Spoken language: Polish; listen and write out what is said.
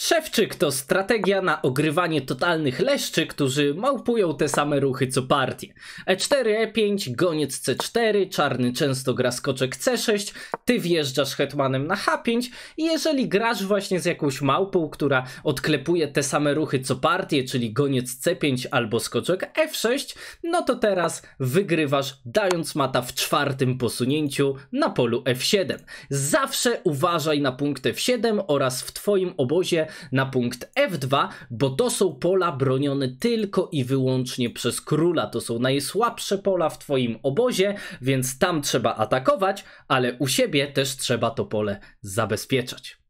Szewczyk to strategia na ogrywanie totalnych leszczy, którzy małpują te same ruchy co partie. E4, E5, goniec C4, czarny często gra skoczek C6, ty wjeżdżasz hetmanem na H5 i jeżeli grasz właśnie z jakąś małpą, która odklepuje te same ruchy co partie, czyli goniec C5 albo skoczek F6, no to teraz wygrywasz dając mata w czwartym posunięciu na polu F7. Zawsze uważaj na punkt F7 oraz w twoim obozie na punkt F2, bo to są pola bronione tylko i wyłącznie przez króla. To są najsłabsze pola w twoim obozie, więc tam trzeba atakować, ale u siebie też trzeba to pole zabezpieczać.